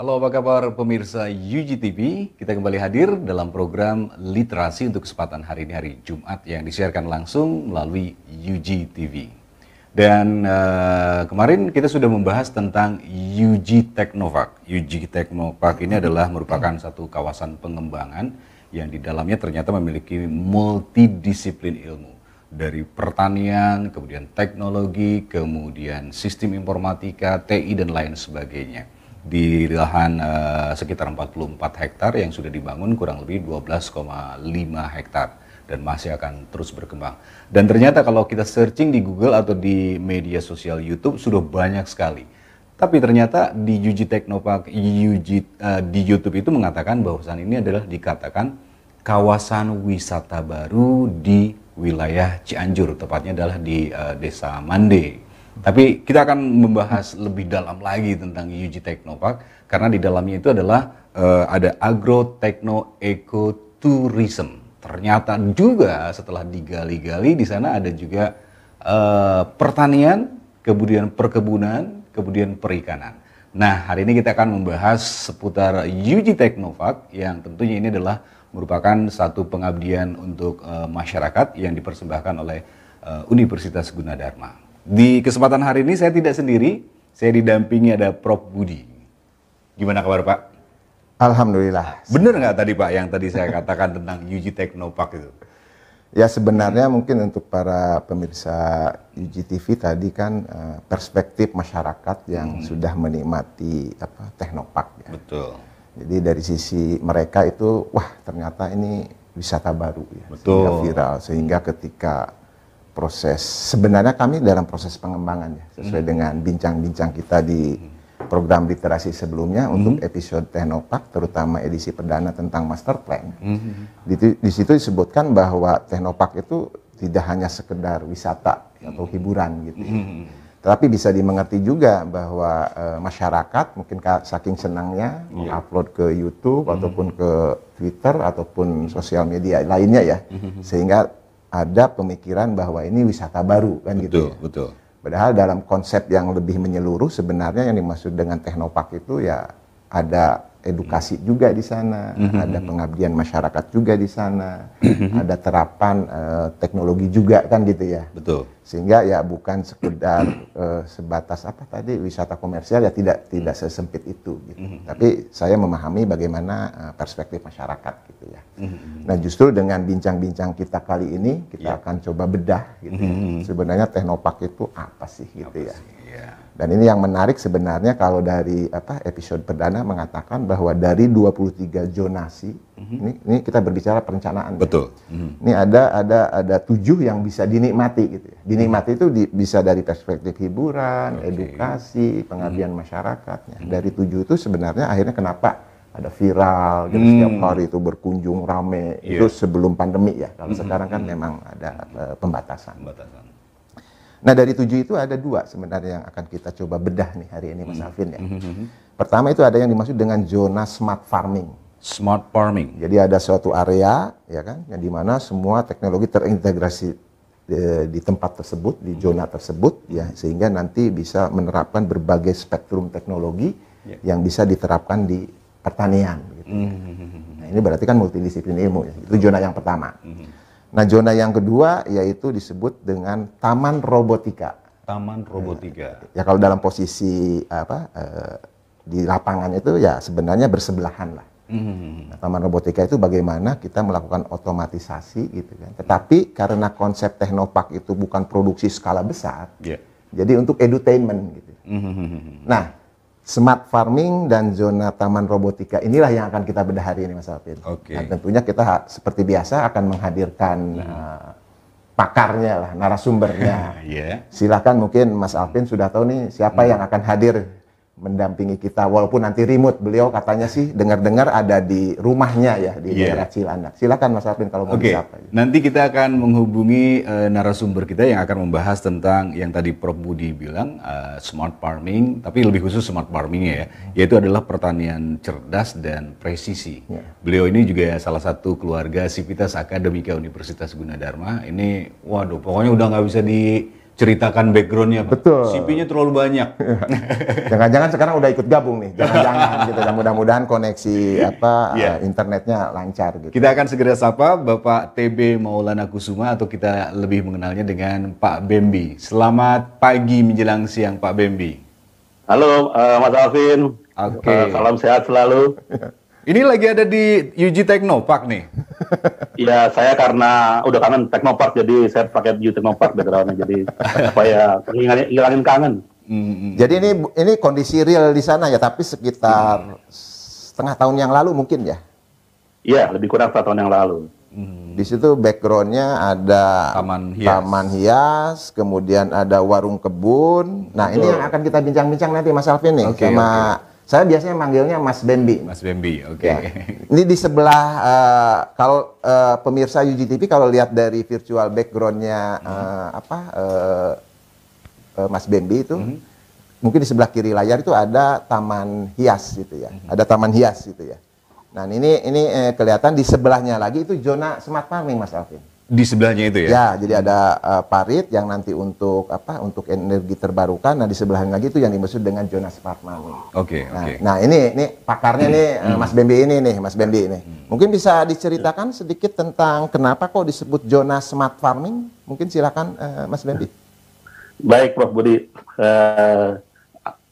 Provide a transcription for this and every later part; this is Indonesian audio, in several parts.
Halo, apa kabar pemirsa UGTV? Kita kembali hadir dalam program literasi untuk kesempatan hari ini hari Jumat yang disiarkan langsung melalui UGTV. Dan uh, kemarin kita sudah membahas tentang UG Technovac. UG Technovac ini adalah merupakan satu kawasan pengembangan yang di dalamnya ternyata memiliki multidisiplin ilmu dari pertanian, kemudian teknologi, kemudian sistem informatika, TI dan lain sebagainya di lahan uh, sekitar 44 hektar yang sudah dibangun kurang lebih 12,5 hektar dan masih akan terus berkembang. Dan ternyata kalau kita searching di Google atau di media sosial YouTube sudah banyak sekali. Tapi ternyata di Yuji Technopark Yuji uh, di YouTube itu mengatakan bahwasan ini adalah dikatakan kawasan wisata baru di wilayah Cianjur, tepatnya adalah di uh, Desa Mande tapi kita akan membahas lebih dalam lagi tentang UG Technopark karena di dalamnya itu adalah uh, ada agro techno ecotourism. Ternyata juga setelah digali-gali di sana ada juga uh, pertanian, kemudian perkebunan, kemudian perikanan. Nah, hari ini kita akan membahas seputar UG Technopark yang tentunya ini adalah merupakan satu pengabdian untuk uh, masyarakat yang dipersembahkan oleh uh, Universitas Gunadarma. Di kesempatan hari ini saya tidak sendiri, saya didampingi ada Prof Budi. Gimana kabar Pak? Alhamdulillah. Bener nggak tadi Pak yang tadi saya katakan tentang UG Technopark itu? Ya sebenarnya mungkin untuk para pemirsa UGTV tadi kan eh, perspektif masyarakat yang hmm. sudah menikmati apa teknopark ya. Betul. Jadi dari sisi mereka itu wah ternyata ini wisata baru ya, Betul. sehingga viral sehingga ketika proses sebenarnya kami dalam proses pengembangan ya sesuai hmm. dengan bincang-bincang kita di program literasi sebelumnya hmm. untuk episode Teknopark terutama edisi perdana tentang master plan. Hmm. Di, di situ disebutkan bahwa Teknopark itu tidak hanya sekedar wisata atau hmm. hiburan gitu. Ya. Hmm. Tetapi bisa dimengerti juga bahwa e, masyarakat mungkin saking senangnya yeah. mengupload ke YouTube -hmm. ataupun ke Twitter ataupun sosial media lainnya ya, -hmm. sehingga ada pemikiran bahwa ini wisata baru kan gitu betul, gitu ya. Betul. Padahal dalam konsep yang lebih menyeluruh sebenarnya yang dimaksud dengan teknopark itu ya ada edukasi juga di sana, -hmm. ada pengabdian masyarakat juga di sana, -hmm. ada terapan uh, teknologi juga kan gitu ya. Betul. Sehingga ya bukan sekedar uh, sebatas apa tadi wisata komersial ya tidak tidak mhm. sesempit itu gitu. -hmm. Tapi saya memahami bagaimana uh, perspektif masyarakat gitu ya. -hmm. Nah, justru dengan bincang-bincang kita kali ini kita yeah. akan coba bedah gitu. -hmm. Ya. Sebenarnya Teknopark itu apa sih gitu apa ya. Sih? Iya. Dan ini yang menarik sebenarnya kalau dari apa episode perdana mengatakan bahwa dari 23 zonasi mm-hmm. ini ini kita berbicara perencanaan. Ya. Betul. Ya. Mm-hmm. Ini ada ada ada tujuh yang bisa dinikmati gitu ya. Dinikmati mm-hmm. itu di, bisa dari perspektif hiburan, okay. edukasi, pengabdian mm-hmm. masyarakatnya. mm Dari tujuh itu sebenarnya akhirnya kenapa ada viral gitu hmm. setiap hari itu berkunjung rame yeah. itu iya. sebelum pandemi ya kalau hmm. sekarang kan hmm. memang ada uh, pembatasan. pembatasan Nah dari tujuh itu ada dua sebenarnya yang akan kita coba bedah nih hari ini Mas hmm. Alvin ya. Hmm, hmm, pertama itu ada yang dimaksud dengan zona smart farming. Smart farming. Jadi ada suatu area ya kan yang dimana semua teknologi terintegrasi di, e, di tempat tersebut di zona tersebut ya sehingga nanti bisa menerapkan berbagai spektrum teknologi yeah. yang bisa diterapkan di pertanian. Gitu. Mm -hmm. Nah ini berarti kan multidisiplin ilmu ya. Itu zona yang pertama. Mm -hmm. Nah, zona yang kedua yaitu disebut dengan taman robotika. Taman robotika. Ya, ya kalau dalam posisi apa eh, di lapangan itu ya sebenarnya bersebelahan lah. Mm-hmm. Nah, taman robotika itu bagaimana kita melakukan otomatisasi gitu kan. Tetapi karena konsep teknopark itu bukan produksi skala besar, yeah. jadi untuk edutainment gitu. Mm-hmm. Nah, smart farming dan zona taman robotika inilah yang akan kita bedah hari ini Mas Alvin. Oke. Okay. Dan tentunya kita seperti biasa akan menghadirkan hmm. uh, pakarnya lah, narasumbernya. yeah. Silakan mungkin Mas Alvin sudah tahu nih siapa hmm. yang akan hadir mendampingi kita walaupun nanti remote beliau katanya sih dengar-dengar ada di rumahnya ya di yeah. daerah Cilandak. Silakan Mas Arvin kalau mau okay. Nanti kita akan menghubungi uh, narasumber kita yang akan membahas tentang yang tadi Prof Budi bilang uh, smart farming, tapi lebih khusus smart farmingnya ya, yaitu adalah pertanian cerdas dan presisi. Yeah. Beliau ini juga salah satu keluarga Sipitas Akademika Universitas Gunadarma. Ini waduh pokoknya udah nggak bisa di ceritakan backgroundnya. Betul. CV-nya terlalu banyak. Jangan-jangan sekarang udah ikut gabung nih. Jangan-jangan gitu. Mudah-mudahan koneksi iya. apa yeah. Iya. internetnya lancar gitu. Kita akan segera sapa Bapak TB Maulana Kusuma atau kita lebih mengenalnya dengan Pak Bembi. Selamat pagi menjelang siang Pak Bembi. Halo uh, Mas Alvin. Oke. Okay. Uh, eh, salam sehat selalu. Ini lagi ada di UG Techno Pak nih. Iya, saya karena udah kangen teknopark jadi saya pakai baju Teknopark backgroundnya, jadi supaya ngilangin, ngilangin kangen. hmm Jadi ini ini kondisi real di sana ya, tapi sekitar hmm. setengah tahun yang lalu mungkin ya? Iya, lebih kurang setengah tahun yang lalu. Hmm. Di situ backgroundnya ada taman hias. taman hias, kemudian ada warung kebun. Nah Betul. ini yang akan kita bincang-bincang nanti Mas Alvin nih okay, sama okay saya biasanya manggilnya Mas Bambi. Mas Bambi, oke. Okay. Ya. Ini di sebelah uh, kalau uh, pemirsa UGTV kalau lihat dari virtual backgroundnya uh, hmm. Eh, apa uh, uh, Mas Bambi itu, hmm. mungkin di sebelah kiri layar itu ada taman hias gitu ya, hmm. ada taman hias gitu ya. Nah ini ini eh, kelihatan di sebelahnya lagi itu zona smart farming Mas Alvin di sebelahnya itu ya. Ya, jadi ada uh, parit yang nanti untuk apa? Untuk energi terbarukan. Nah, di sebelahnya lagi itu yang dimaksud dengan smart Parmani. Oke, okay, nah, oke. Okay. Nah, ini ini pakarnya hmm. nih eh, hmm. Mas Bembi ini nih, Mas Bembi ini. Hmm. Mungkin bisa diceritakan sedikit tentang kenapa kok disebut zona Smart Farming? Mungkin silakan uh, Mas Bembi. Baik, Prof Budi. Uh,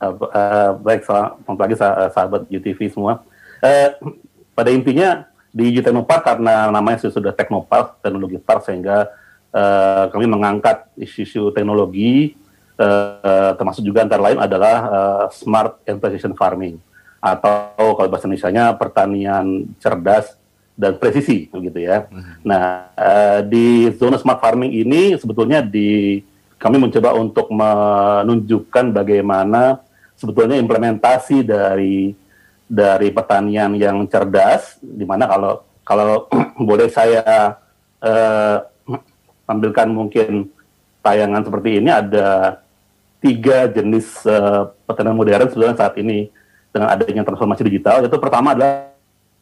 uh, uh, baik, selamat pagi sahabat UTV semua. Uh, pada intinya di Teknopark karena namanya sudah Teknopark, teknologi park sehingga uh, kami mengangkat isu-isu teknologi uh, termasuk juga antara lain adalah uh, smart and precision farming atau kalau bahasa indonesia pertanian cerdas dan presisi begitu ya. Hmm. Nah, uh, di zona smart farming ini sebetulnya di kami mencoba untuk menunjukkan bagaimana sebetulnya implementasi dari dari pertanian yang cerdas, dimana kalau kalau boleh saya eh, tampilkan mungkin tayangan seperti ini ada tiga jenis eh, pertanian modern sebenarnya saat ini dengan adanya transformasi digital. Itu pertama adalah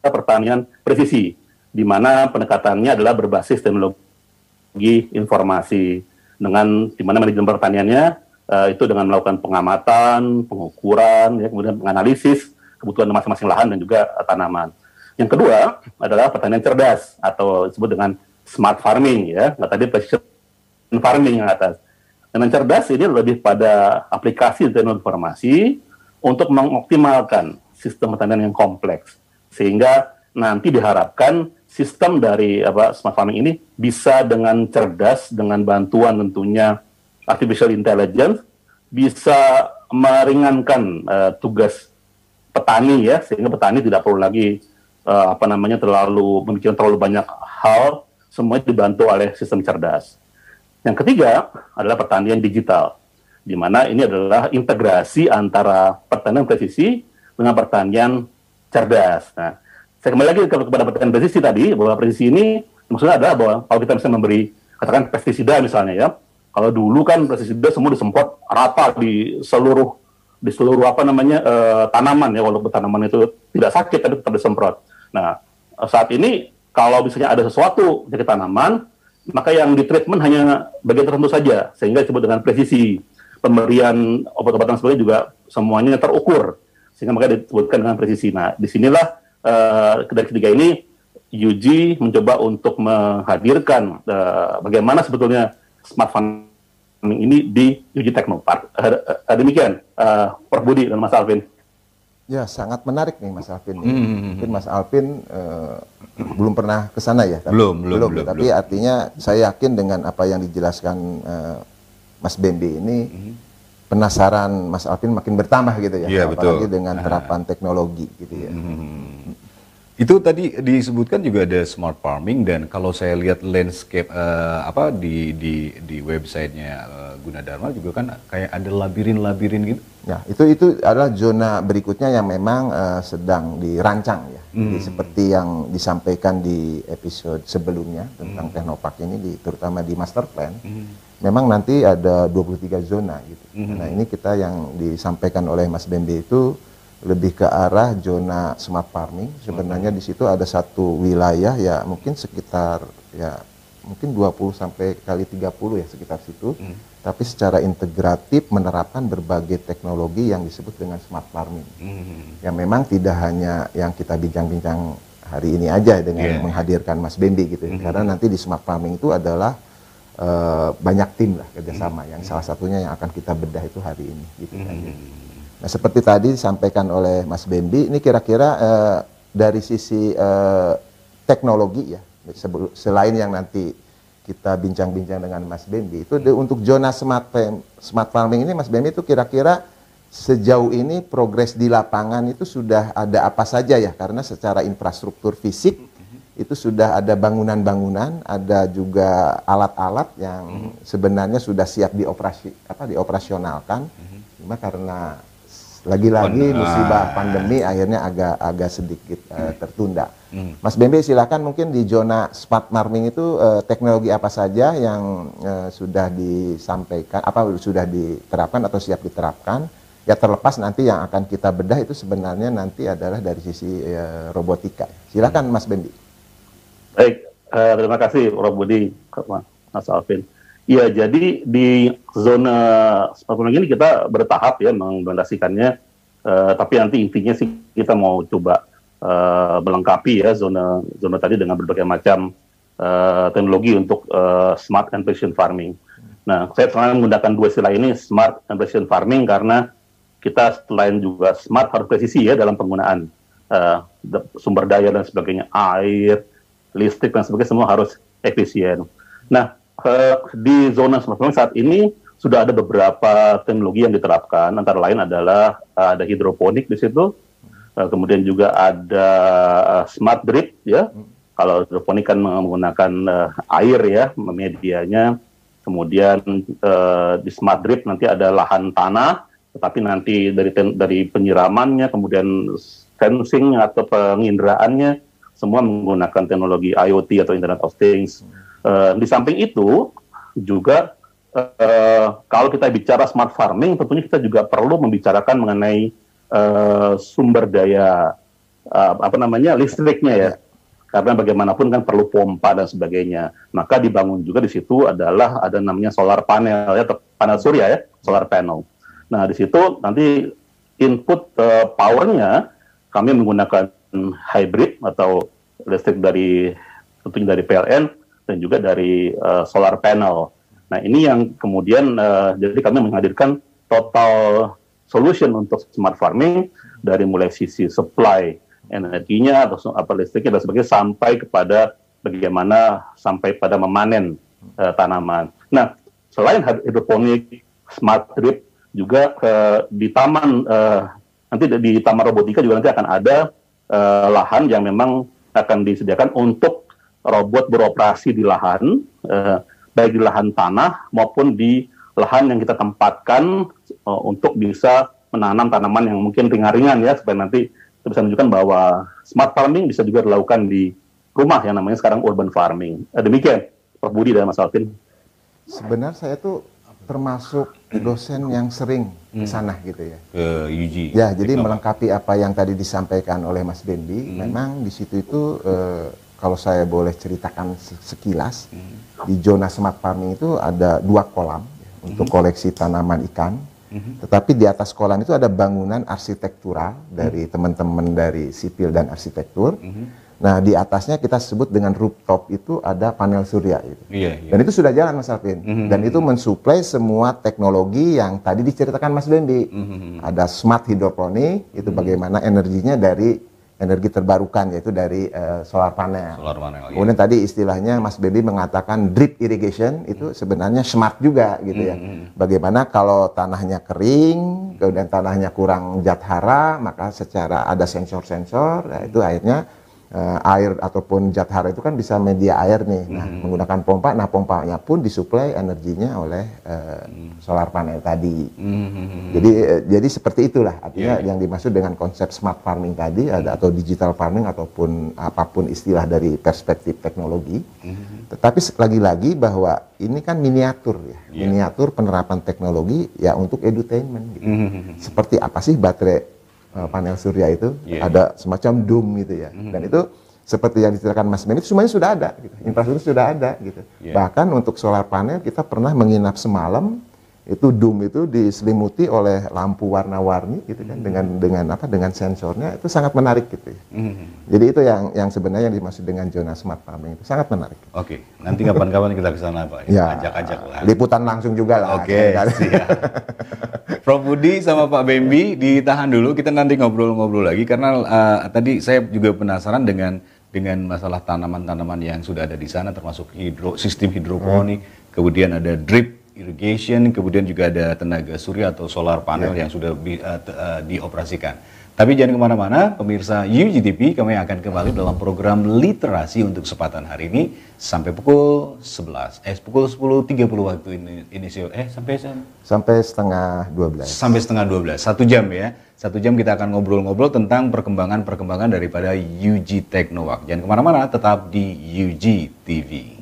pertanian presisi, di mana pendekatannya adalah berbasis teknologi informasi dengan di mana manajemen pertaniannya uh, itu dengan melakukan pengamatan, pengukuran, ya, kemudian menganalisis kebutuhan masing-masing lahan dan juga eh, tanaman. Yang kedua adalah pertanian cerdas atau disebut dengan smart farming ya. Nah, tadi precision farming yang atas. Pertanian cerdas ini lebih pada aplikasi teknologi informasi untuk mengoptimalkan sistem pertanian yang kompleks sehingga nanti diharapkan sistem dari apa smart farming ini bisa dengan cerdas dengan bantuan tentunya artificial intelligence bisa meringankan uh, tugas petani ya sehingga petani tidak perlu lagi uh, apa namanya terlalu memikirkan terlalu banyak hal semuanya dibantu oleh sistem cerdas. Yang ketiga adalah pertanian digital di mana ini adalah integrasi antara pertanian presisi dengan pertanian cerdas. Nah, saya kembali lagi ke, kepada pertanian presisi tadi bahwa presisi ini maksudnya adalah bahwa kalau kita bisa memberi katakan pestisida misalnya ya kalau dulu kan pestisida semua disemprot rata di seluruh di seluruh apa namanya uh, tanaman ya walaupun tanaman itu tidak sakit tapi tetap disemprot. Nah eh, saat ini kalau misalnya ada sesuatu di tanaman maka yang di treatment hanya bagian tertentu saja sehingga disebut dengan presisi pemberian obat-obatan sebagainya juga semuanya terukur sehingga maka disebutkan dengan presisi. Nah disinilah uh, dari ketiga ini Yuji mencoba untuk menghadirkan uh, bagaimana sebetulnya smartphone ini di Uji Teknopark. Demikian, uh, Prof Budi dan Mas Alvin. Ya, sangat menarik nih Mas Alvin. Mm hmm. Mungkin hmm. Mas Alvin uh, belum pernah ke sana ya? Tapi, belum, belum, belum, belum. Ya. Tapi belum. artinya saya yakin dengan apa yang dijelaskan uh, Mas Bendi ini, mm hmm. penasaran Mas Alvin makin bertambah gitu ya. Iya, apalagi betul. dengan terapan ah. teknologi gitu ya. Mm hmm. hmm, hmm. Itu tadi disebutkan juga ada smart farming dan kalau saya lihat landscape uh, apa di di di websitenya uh, Gunadarma juga kan kayak ada labirin-labirin gitu. ya itu itu adalah zona berikutnya yang memang uh, sedang dirancang ya. Hmm. Jadi seperti yang disampaikan di episode sebelumnya tentang hmm. Teknopark ini, di, terutama di master plan. Hmm memang nanti ada 23 zona gitu. -hmm. Nah, ini kita yang disampaikan oleh Mas Bembe itu lebih ke arah zona smart farming. Sebenarnya hmm. di situ ada satu wilayah ya mungkin sekitar ya mungkin 20 sampai kali 30 ya sekitar situ. Hmm. Tapi secara integratif menerapkan berbagai teknologi yang disebut dengan smart farming. Hmm. Yang memang tidak hanya yang kita bincang-bincang hari ini aja dengan yeah. menghadirkan Mas Bendi gitu. Ya. Hmm. Karena nanti di smart farming itu adalah uh, banyak tim lah kerjasama. Hmm. Yang salah satunya yang akan kita bedah itu hari ini gitu kan. hmm. kan. Nah, seperti tadi disampaikan oleh Mas Bembi, ini kira-kira eh, dari sisi eh, teknologi ya, selain yang nanti kita bincang-bincang dengan Mas Bembi, itu di, untuk zona smart, smart farming ini Mas Bembi itu kira-kira sejauh ini progres di lapangan itu sudah ada apa saja ya, karena secara infrastruktur fisik itu sudah ada bangunan-bangunan, ada juga alat-alat yang mhm. sebenarnya sudah siap dioperasi apa dioperasionalkan. Cuma karena lagi-lagi musibah pandemi akhirnya agak agak sedikit uh, tertunda. Hmm. Mas Bembe silahkan mungkin di zona smart farming itu uh, teknologi apa saja yang uh, sudah disampaikan, apa sudah diterapkan atau siap diterapkan? Ya terlepas nanti yang akan kita bedah itu sebenarnya nanti adalah dari sisi uh, robotika. Silahkan hmm. Mas Bendi. Baik, uh, terima kasih Rob Budi, Mas Alvin. Ya jadi di zona sepak bola ini kita bertahap ya mengimplementasikannya. Uh, eh, tapi nanti intinya sih kita mau coba uh, melengkapi ya zona zona tadi dengan berbagai macam uh, teknologi untuk uh, smart and precision farming. Nah, saya selalu menggunakan dua istilah ini smart and precision farming karena kita selain juga smart harus presisi ya dalam penggunaan uh, sumber daya dan sebagainya, air, listrik dan sebagainya semua harus efisien. Nah, uh, di zona Semarang saat ini sudah ada beberapa teknologi yang diterapkan antara lain adalah eh, ada hidroponik di situ eh, kemudian juga ada smart drip ya kalau hidroponik kan menggunakan air ya medianya kemudian di smart drip nanti ada lahan tanah tetapi nanti dari ten, dari penyiramannya kemudian sensing atau penginderaannya semua menggunakan teknologi IoT atau Internet of Things. Eh, di samping itu juga uh, kalau kita bicara smart farming, tentunya kita juga perlu membicarakan mengenai uh, sumber daya uh, apa namanya listriknya ya. Karena bagaimanapun kan perlu pompa dan sebagainya. Maka dibangun juga di situ adalah ada namanya solar panel ya, panel surya ya, solar panel. Nah di situ nanti input uh, powernya kami menggunakan hybrid atau listrik dari tentunya dari PLN dan juga dari uh, solar panel. Nah ini yang kemudian uh, jadi kami menghadirkan total solution untuk smart farming dari mulai sisi supply energinya atau apa listriknya dan sebagainya sampai kepada bagaimana sampai pada memanen uh, tanaman. Nah selain hidroponik, smart drip juga uh, di taman uh, nanti di taman robotika juga nanti akan ada uh, lahan yang memang akan disediakan untuk robot beroperasi di lahan, eh, baik di lahan tanah maupun di lahan yang kita tempatkan eh, untuk bisa menanam tanaman yang mungkin ringan-ringan ya supaya nanti kita bisa menunjukkan bahwa smart farming bisa juga dilakukan di rumah yang namanya sekarang urban farming. Eh, demikian, Prof Budi dan Mas Alvin. Sebenarnya saya tuh termasuk dosen yang sering ke hmm. sana gitu ya. Ke UG. Ya, jadi melengkapi apa yang tadi disampaikan oleh Mas Dendi, hmm. memang di situ itu eh, kalau saya boleh ceritakan sekilas hmm. di zona smart farming itu ada dua kolam ya, hmm. untuk mhm. koleksi tanaman ikan hmm. tetapi di atas kolam itu ada bangunan arsitektural dari mhm. teman-teman dari sipil dan arsitektur mhm. Nah, di atasnya kita sebut dengan rooftop itu ada panel surya itu. Iya, iya. Dan itu sudah jalan Mas Alvin. Mm -hmm. Dan itu mensuplai semua teknologi yang tadi diceritakan Mas Dendi Mm -hmm. Ada smart hidroponik, itu mm -hmm. bagaimana energinya dari energi terbarukan yaitu dari uh, solar panel. Solar panel. Iya. Kemudian iya. tadi istilahnya Mas Bedi mengatakan drip irrigation itu hmm. sebenarnya smart juga gitu ya. hmm. ya. Bagaimana kalau tanahnya kering, kemudian tanahnya kurang zat hara, maka secara ada sensor-sensor, ya itu akhirnya uh, air ataupun hara itu kan bisa media air nih. Nah, -hmm. menggunakan pompa. Nah, pompanya pun disuplai energinya oleh uh, solar panel tadi. -hmm. Jadi uh, jadi seperti itulah artinya yeah. yang dimaksud dengan konsep smart farming tadi -hmm. atau digital farming ataupun apapun istilah dari perspektif teknologi. -hmm. Tetapi lagi-lagi bahwa ini kan miniatur ya, yeah. miniatur penerapan teknologi ya untuk edutainment gitu. -hmm. Seperti apa sih baterai Eh, panel surya itu yeah. ada semacam dome gitu ya. Mm. Dan itu seperti yang diceritakan Mas Ben itu semuanya sudah ada gitu. Iya. Infrastruktur sudah ada gitu. Yeah. Bahkan untuk solar panel kita pernah menginap semalam itu dome itu diselimuti oleh lampu warna-warni gitu kan mm. dengan dengan apa dengan sensornya itu sangat menarik gitu ya. hmm Jadi itu yang yang sebenarnya yang dimaksud dengan zona smart farming itu sangat menarik. Oke, okay. nanti kapan-kapan kita ke sana Pak. Ya, ajak-ajak lah. Liputan langsung juga lah. Oke, okay, kan. Prof Budi sama Pak Bembi ditahan dulu. Kita nanti ngobrol-ngobrol lagi karena uh, tadi saya juga penasaran dengan dengan masalah tanaman-tanaman yang sudah ada di sana termasuk hidro sistem hidroponik, hmm. kemudian ada drip irrigation, kemudian juga ada tenaga surya atau solar panel yeah. yang sudah uh, uh, dioperasikan. Tapi jangan kemana-mana, pemirsa UGTV, kami akan kembali dalam program literasi untuk kesempatan hari ini sampai pukul 11, eh pukul 10.30 waktu ini, Ini inisio, eh sampai sampai setengah 12. Sampai setengah 12, satu jam ya. Satu jam kita akan ngobrol-ngobrol tentang perkembangan-perkembangan daripada UG Teknowak. Jangan kemana-mana, tetap di UG TV.